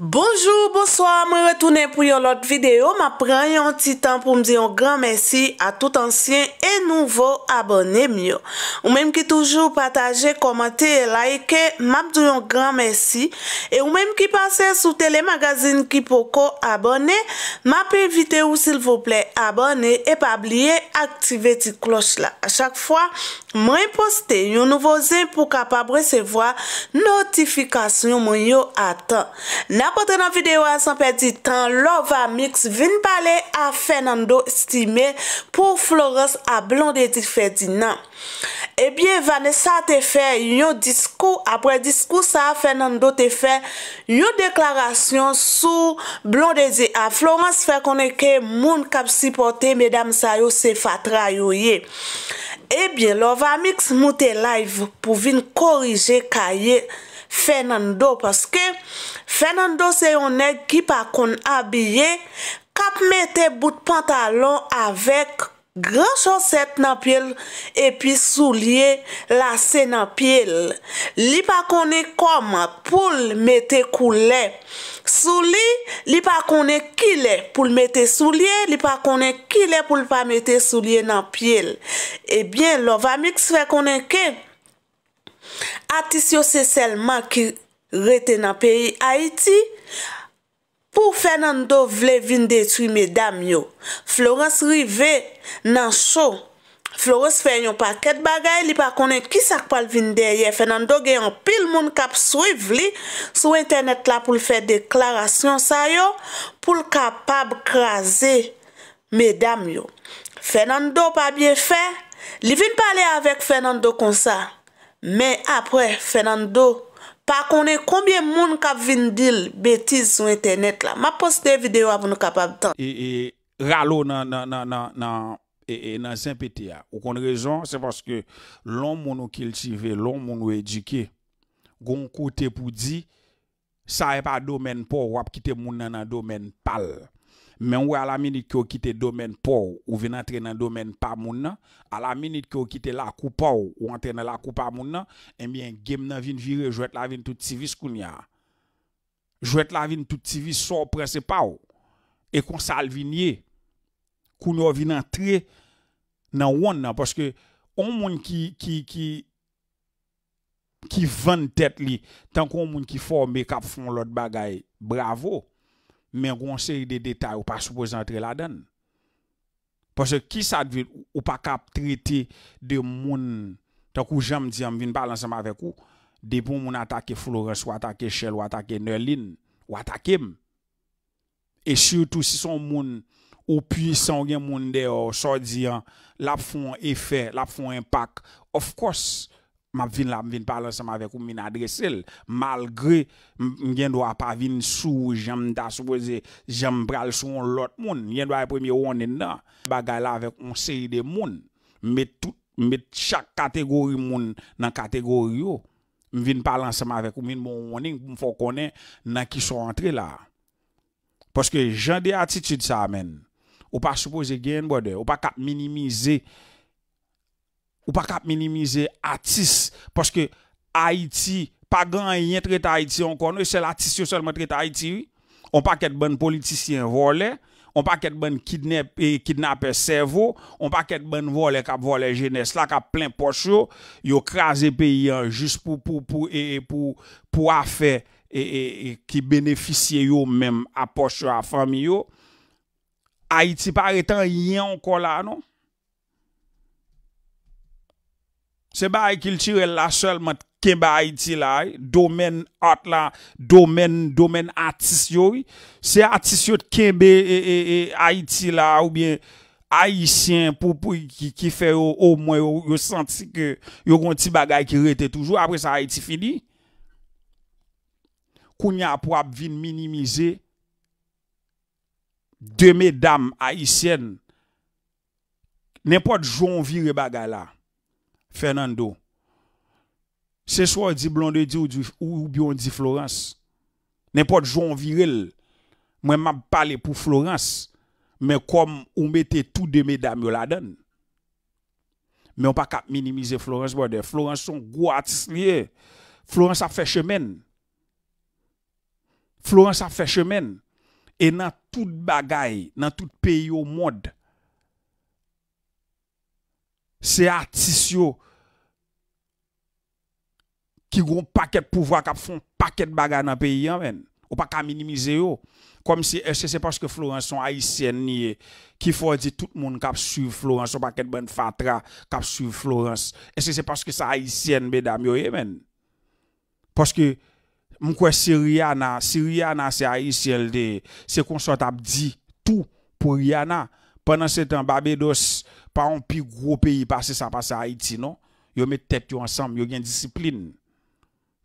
Bonjour, bonsoir, mwen retounen pou yon lot videyo. Ma prenen yon ti tan pou mdi yon gran mersi a tout ansyen e nouvo abonnen myo. Ou menm ki toujou pataje, komante, laike, map di yon gran mersi. E ou menm ki pase sou telemagazine ki po ko abonnen, map evite ou sil vople abonnen e pa bliye aktive ti kloch la. A chak fwa... Mwen poste yon nouvo zem pou kapab resevoa notifikasyon mwen yo atan. Na potre nan videwa san pedi tan, Lovamix vin pale a Fernando Stime pou Florence a Blondedit Ferdinand. Ebyen Vanessa te fe yon diskou, apre diskou sa a Fernando te fe yon deklarasyon sou Blondedit a Florence fe koneke moun kap sipote medam sa yo se fatra yo ye. Ebyen, lor va miks moute live pou vin korije kaye Fernando. Paske, Fernando se yon ek ki pa kon abye, kap mete bout pantalon avek. Gran choset nan pyele, epi sou liye la se nan pyele. Li pa kone kom pou l mette kou le. Sou li, li pa kone ki le pou l mette sou liye, li pa kone ki le pou l pa mette sou liye nan pyele. Ebyen, eh lo vami kiswe kone ke? Atisyo se selman ki rete nan peyi Haiti. Pou Fernando vle vin detri, medam yo, Florence rive nan so. Florence fè yon paket bagay, li pa konen ki sak pal vin derye. Fernando gen yon pil moun kap srive li sou internet la pou l fè deklarasyon sa yo, pou l kapab krasè, medam yo. Fernando pa bie fè, li vin pale avèk Fernando konsa, men apre Fernando krasè. Pa konen konbyen moun ka vin dil betiz sou internet la. Ma poste videyo avoun nou kapab tan. E, e ralo nan e, e, sempeti ya. Ou kon rezon se paske loun moun nou kiltive, loun moun nou edike. Gon kote pou di sa e pa domen pou wap kite moun nan a domen pal. Men wè alaminit ki yo kite domen pou ou vin antre nan domen pa moun nan, alaminit ki yo kite lakou pou ou antre nan lakou pa moun nan, enbyen eh gem nan vin vire, jwet la vin touti vis koun ya. Jwet la vin touti vis so prese pa ou, e kon salvinye koun yo vin antre nan woun nan, pwoske ou moun ki ven tet li, tankou ou moun ki fò ou mekap foun lot bagay, bravo. men gonseri de detay ou pa soupozantre la den. Pwese ki sa dvi ou pa kap trite de moun, tak ou jem di am vin balan seman vek ou, debon moun atake Flores, ou atake Shell, ou atake Nerlin, ou atakem. E syoutou si son moun ou pwisan gen moun de or, sa di an, la pou foun efè, la pou foun impak, ofkos, M ap vin la, m vin pa lan seman vek ou m vin adrese l. Malgre, m gen do a pa vin sou, jen m da soubese, jen m pral sou an lot moun. Jen do a e premye ouan en nan. Ba gaya la vek m sey de moun. Met chak kategori moun nan kategori yo. M vin pa lan seman vek ou m vin m ouan en, m fok konen nan ki sou antre la. Poske jen de atitude sa men. Ou pa soubese gen bode, ou pa kat minimize kategori. Ou pa kap minimize atis. Paske Haiti, pa gan yon traite Haiti an kon. Ou e sel atis yo selman traite Haiti. Ou pa ket bon politisyen vole. Ou pa ket bon e, kidnapper servo. Ou pa ket bon vole kap vole genes. La kap plen poche yo. Yo kraze peyi an jist pou afe e, ki beneficye yo men apos yo a fami yo. Haiti pa reten yon kon la anon. Se ba e kiltirel la sol mwen kembe Haiti la, domen art la, domen artis yoy, se artis yot kembe e, e, e, Haiti la ou bien Haitien pou pou ki fe ou mwen yo senti ke yo gonti bagay ki rete toujou, apre sa Haiti fini, kounya ap wap vin minimize de me dam Haitien nèmpot joun vire bagay la, Fernando. Ce soir, dit Blonde dit ou, ou bien dit Florence. N'importe où en viril. Moi, je parle pour Florence. Mais comme on mettait tout de mesdames la donne. Mais on pas minimiser Florence Border. Florence sont gros Florence a fait chemin. Florence a fait chemin. Et dans toute bagaille, dans tout pays au monde, Se atis yo. Ki goun paket pouvwa kap fon paket baga nan peyi yo men. Ou pa ka minimize yo. Kom se ese se paske Florence son haisyen niye. Ki fò di tout moun kap su Florence. Ou paket bon fatra kap su Florence. Ese se paske sa haisyen beda myo ye eh, men. Poske mwen kwe si Rihanna. Si Rihanna se haisyen liye. Se konsot ap di tou pou Rihanna. Pendan se tan babè dosi. pas un plus gros pays passer ça passer à Haïti non yo met tête ensemble yo une discipline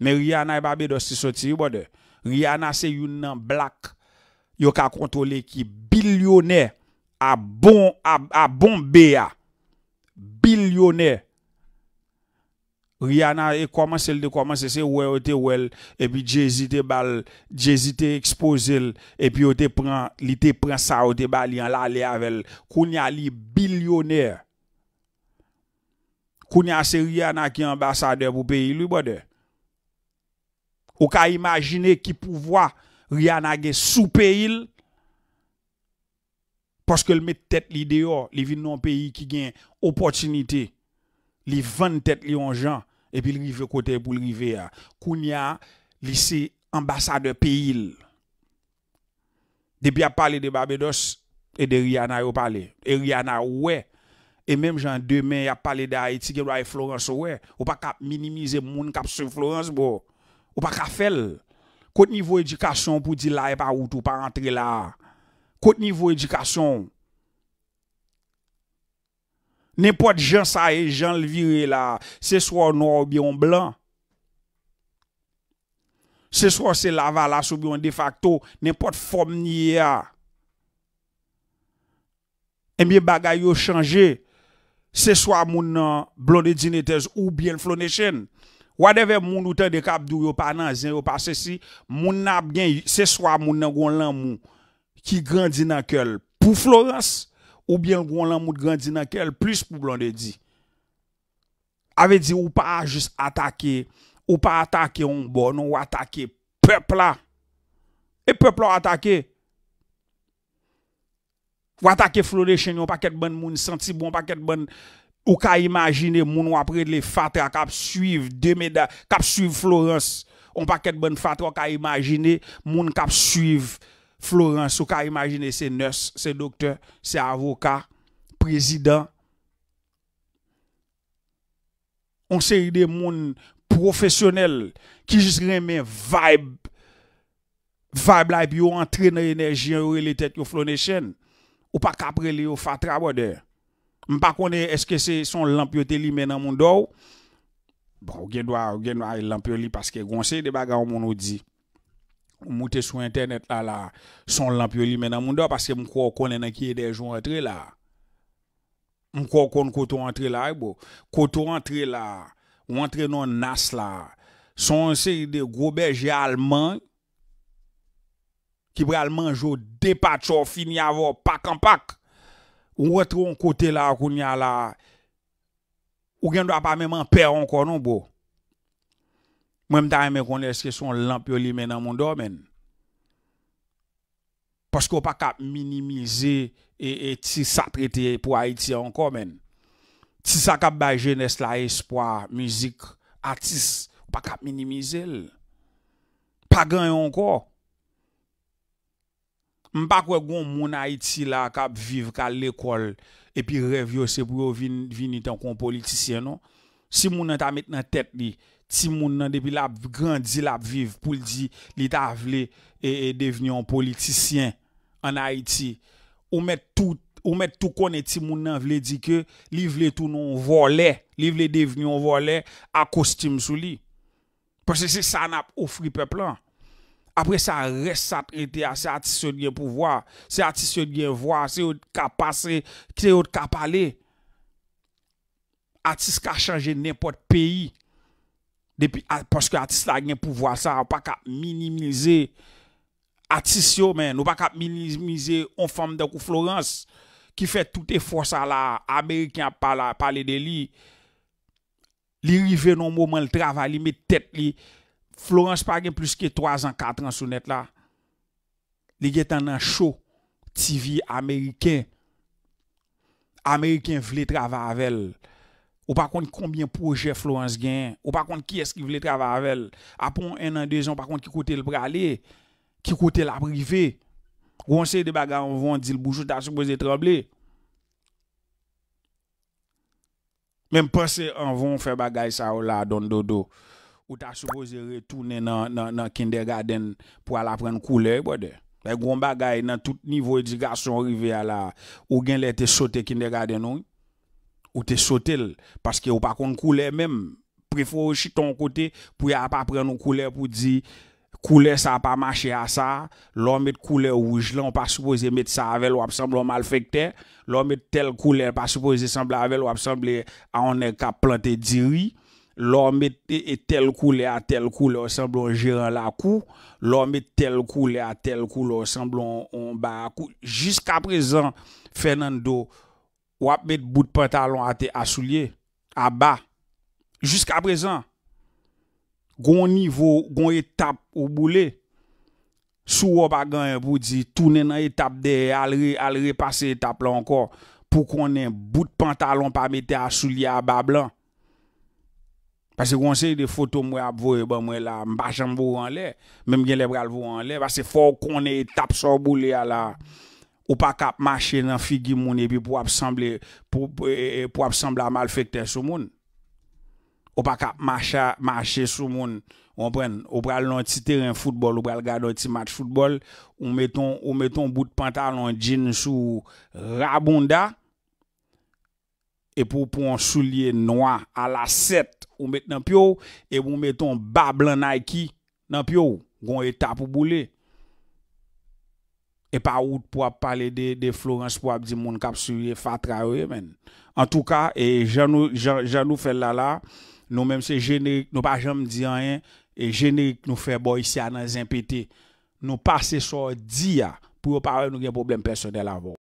mais Rihanna et Barbados c'est sorti bode. Rihanna c'est une black yo ka contrôler qui billionnaire à bon à, à béa. billionnaire Rihanna et comment c'est de commencer c'est où elle te et puis Jay-Z te bal Jay-Z et puis ou oh, te prend il était prend ça ou oh, te bal en l'allée avec Kounia li billionaire Kounia, c'est Rihanna qui est ambassadeur pour pays lui bode ou qu'a imaginer qui pouvoir Rihanna gen sous pays parce que le met tête li dehors li dans non pays qui gen opportunité li vend tête li en gens et puis il arrive côté pour le à Kounia, lycée ambassadeur pays. Depuis a parlé de Barbados et de Rihanna a parlé. Et Rihanna ouais et même Jean demain il a parlé d'Haïti qui doit Florence ouais, ou pas cap minimiser qui cap sur Florence bon. Ou pas cap faire. Côté niveau éducation pour dire là et pas ou tout pas rentrer là. Côté niveau éducation Nen pot jan sa e, jan l vire la, se swa ou nou ou biyon blan. Se swa ou se la vala sou biyon de facto, nen pot fom niye a. E eh mi bagay yo chanje, se swa moun nan blon edinetez ou biyon flon e chen. Wadeve moun nou ten dekabdou yo pa nan, zin yo pa se si, moun nan biyon, se swa moun nan goun lan moun, ki grandi nan kel. Pou Florens? Ou byen gwen lan moun gandina ke el, plis pou blande di. Ave di ou pa a jist atake, ou pa atake on bon, ou atake pepla. E pepla atake, ou atake Florecheni, bon, ou pa ket bon moun sentibon, ou pa ket bon, ou ka imagine moun wapre le fatra, kap suive Demeda, kap suive Florence, ou pa ket bon fatra, ou pa ke imagine moun kap suive Demeda, Florence, ou ka imagine se nurse, se doktor, se avoka, prezident. On se ide moun profesyonel ki jis reme vibe. Vibe la bi ou antre na enerji an ou rele tet yo flone chen. Ou pa kapre li ou fatra wade. M pa konen eske se son lampyote li menan moun do. Bon, ou gen waj lampyote li paske gonsen de baga ou moun ou di. monter sur internet là là son lampe li men moun parce que m crois qu'on est qui des gens entré là m crois qu'on koto entré là e bon koto entré là ou entré non nas là son série de gros bergers allemand qui pral manger des dépatcho fini avoir pack en pack ou rentre on côté là qu'on y a là ou gen doit pas même en père encore non bon Mwen mta yon mè konè skè son lamp yo li mè nan moun do men. Posko pa kap minimize e, e ti sa prete pou Haiti anko men. Ti sa kap bajè nès la espoir, mizik, atis, pa kap minimize lè. Pa ganyan anko. Mwen pa kwe goun moun Haiti la kap viv ka l'ekol e pi revyo se pou yo vinit an kon politisyen non. Si moun an ta met nan tèt li, Ti moun nan depi la gran di la viv pou li di li ta vle e, e devinyon politisyen an Haiti. Ou met tou kon e ti moun nan vle di ke li vle tou nou vole, li vle devinyon vole akostime sou li. Pwese se sa an ap ofri pe plan. Apre sa res sa trite a se atis yon gen pou vwa. Se atis yon gen vwa, se yon kapase, se yon kapale. Atis ka chanje nepot peyi. Depi, paske atis la gen pou vwa sa, ou pa kap minimalize, atis yo men, ou pa kap minimalize, on fom dekou Florence, ki fe tout e fossa la, Ameriken pa pale de li, li rive nou mouman l travay, li me tet li, Florence pa gen plus ke 3 an, 4 an sou net la, li gen tan nan show, TV Ameriken, Ameriken vle travay avel, Ou pa kont konbyen proje Florence gen? Ou pa kont ki eski vile trav avèl? A pon en an deyon, pa kont ki kote l pralè? Ki kote la privè? Gon se de bagay an von, di l boujou, ta soubose treblè? Mem pa se an von, fe bagay sa ou la don dodo, ou ta soubose retounè nan Kindergarden pou al apren koule, bode? Bek, gon bagay nan tout nivou di gason rivè ala, ou gen lete sote Kindergarden nou? Ou te sote l. Paske ou pa kon koule mèm. Prefo chit ton kote. Pou ya pa pren nou koule pou di. Koule sa pa mache a sa. Lò mèd koule ouj lè. Ou pa suppose mèd sa avèl ou ap semblò mal fèk tè. Lò mèd tel koule. Ou pa suppose semblò avèl ou ap semblè. A onè ka plante diri. Lò mèd e, e tel koule a tel koule. Ou semblò jèran la kou. Lò mèd tel koule a tel koule. Ou semblò on ba kou. Jisk ap rezan. Fènen do. Ou ap met bout pantalon a te asoulye A ba Jusk a prezan Gon nivou, gon etap ou boule Sou ou bagan yon bou di Tounen nan etap deri Al repase etap la ankor Pou konen bout pantalon Pa met te asoulye a ba blan Pase kon se yon de foto mwen ap vo Mwen la mbajan mwen anle Mem gen le bral mwen anle Pase fok konen etap sou boule A la Ou pa kap mache nan figi moun epi pou ap semble eh, a malfekte sou moun. Ou pa kap mache sou moun. Ou pren, ou prel nan ti teren futbol, ou prel gado ti match futbol. Ou meton bout pantalon jine sou Rabunda. E pou pon souliye noa ala set ou met nan pyo. E pou meton bab lan Nike nan pyo. Gon e tap ou boule. e pa out pou ap pale de Florence pou ap di moun kap suye fatrawe men. An tou ka, e jan nou fel la la, nou menm se jenerik nou pa jom di anyen, e jenerik nou fe bo isya nan zin pete, nou pa se sor di ya pou yo pale nou gen problem personel avon.